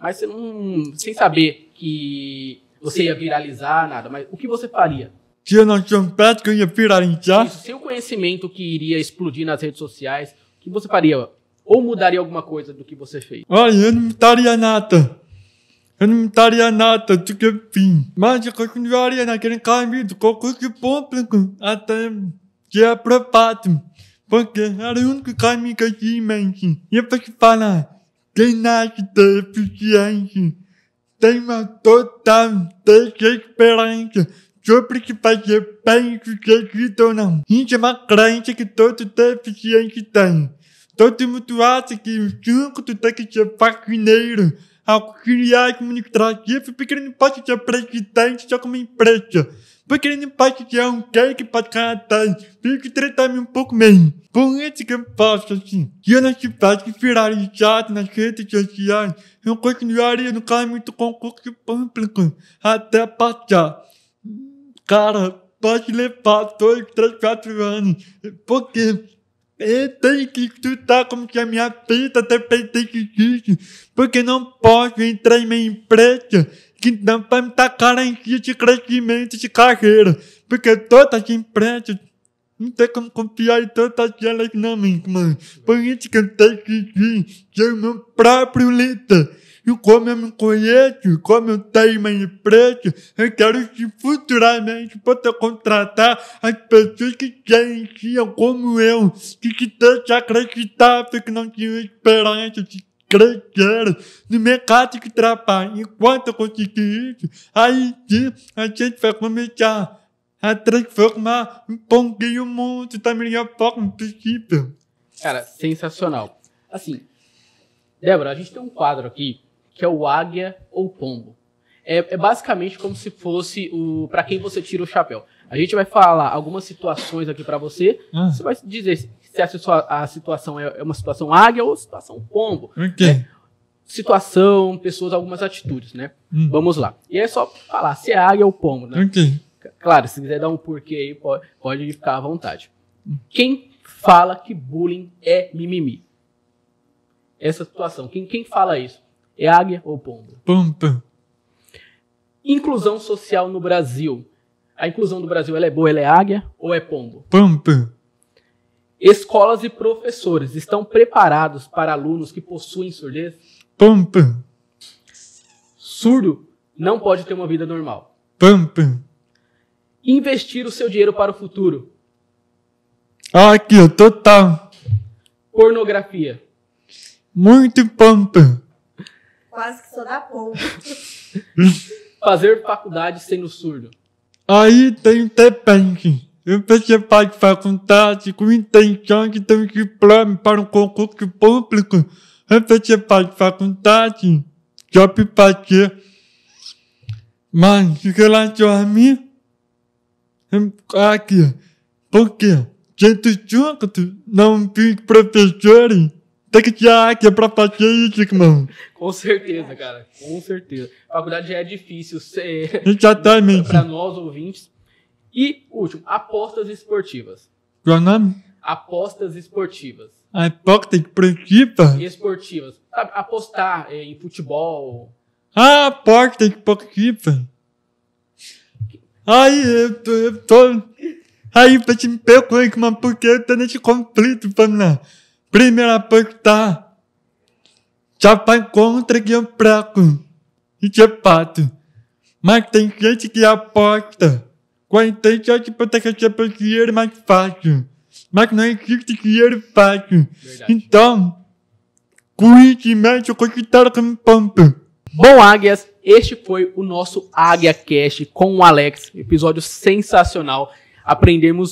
mas você não, sem saber que você ia viralizar, nada, mas o que você faria? Se eu não tinha que eu ia viralizar? Isso, sem o conhecimento que iria explodir nas redes sociais, o que você faria? Ou mudaria alguma coisa do que você fez? Olha, eu não mudaria nada. Eu não mudaria nada do que fim. Mas eu continuaria naquele caminho do concurso público até ser é aprovado. Porque era o único caminho que eu tinha em mente. E eu posso falar, quem nasce deficiente tem uma total desesperança sobre se fazer bem sucedido é ou não. Isso é uma crença que todo deficiente tem. Todo mundo acha que o surdo tem que ser faxineiro, auxiliar administrativo, porque ele não pode ser presidente só como empresa. Porque não pode partilhar um cake pra atrás, Tem que tratar-me um pouco mesmo. Por isso que eu faço assim. Se eu não faço que virar chato nas redes sociais, eu continuaria no caminho do concurso público até passar. Cara, pode levar dois, três, quatro anos. Porque eu tenho que estudar como que a minha vida depende disso. Porque não posso entrar em minha empresa que dá para me dar em de crescimento de carreira, porque todas as empresas não tem como confiar em todas elas na mim, mano. Por isso que eu que ser meu próprio líder. E como eu me conheço, como eu tenho uma empresa, eu quero que futuramente possa contratar as pessoas que gerenciam como eu, que se deixam acreditar, porque não tinham esperança de crescer no mercado de trabalho. Enquanto eu conseguir isso, aí sim a gente vai começar a transformar um pouquinho o mundo da melhor forma possível. Cara, sensacional. Assim, Débora, a gente tem um quadro aqui que é o Águia ou Pombo é, é basicamente como se fosse o para quem você tira o chapéu. A gente vai falar algumas situações aqui para você. Ah. Você vai dizer se a, sua, a situação é, é, uma situação águia ou situação pombo. Okay. Né? Situação, pessoas, algumas atitudes, né? Hum. Vamos lá. E é só falar se é águia ou pombo, né? Okay. Claro, se quiser dar um porquê aí, pode, pode ficar à vontade. Quem fala que bullying é mimimi? Essa situação. Quem, quem fala isso? É águia ou pombo? Pombo. Inclusão social no Brasil. A inclusão do Brasil ela é boa, ela é águia ou é pombo? Pampa. Escolas e professores estão preparados para alunos que possuem surdez? Pampa. Surdo não pode ter uma vida normal. Pampa. Investir o seu dinheiro para o futuro. Ah, aqui, total. Pornografia. Muito pampa. Quase que sou da pompa. fazer faculdade sendo surdo? Aí tem TEPENC. Eu pensei para faculdade com intenção de ter um diploma para um concurso público. Eu pensei para faculdade, job fazer. Mas, em relação a mim, aqui, porque, gente junto, não fiz professores. Tem tirar que é pra patente, mano. Com certeza, cara. Com certeza. A faculdade já é difícil ser. Exatamente. Tá pra nós ouvintes. E, último, apostas esportivas. Qual é o nome? Apostas esportivas. Apostas esportivas? Esportivas. Sabe, apostar é, em futebol. Ah, aposta esportiva. Ai, eu tô. Eu tô... Aí, pra te me perguntar, mano, porque eu tô nesse conflito, Pamela? primeira tá. já chapa contra que é fraco e que é pato. Mas tem gente que aposta. 47% que é para dinheiro mais fácil. Mas não existe dinheiro fácil. Verdade. Então, conhecimento conquistado como pampa. Bom, Águias, este foi o nosso Águia Cast com o Alex. Episódio sensacional. Aprendemos